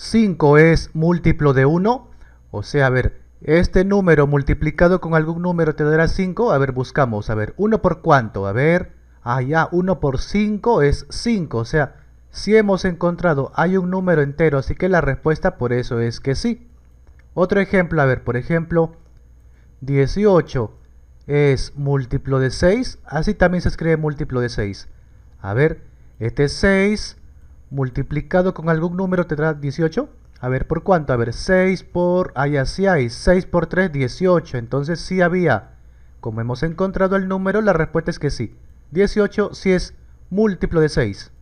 5 es múltiplo de 1. O sea, a ver, este número multiplicado con algún número te dará 5. A ver, buscamos. A ver, ¿1 por cuánto? A ver, allá, 1 ah, por 5 es 5. O sea, si hemos encontrado, hay un número entero. Así que la respuesta por eso es que sí. Otro ejemplo, a ver, por ejemplo, 18 es múltiplo de 6. Así también se escribe múltiplo de 6. A ver, este es 6 multiplicado con algún número te tendrá 18. A ver, ¿por cuánto? A ver, 6 por... Ahí así hay. 6 por 3, 18. Entonces si había. Como hemos encontrado el número, la respuesta es que sí. 18 si es múltiplo de 6.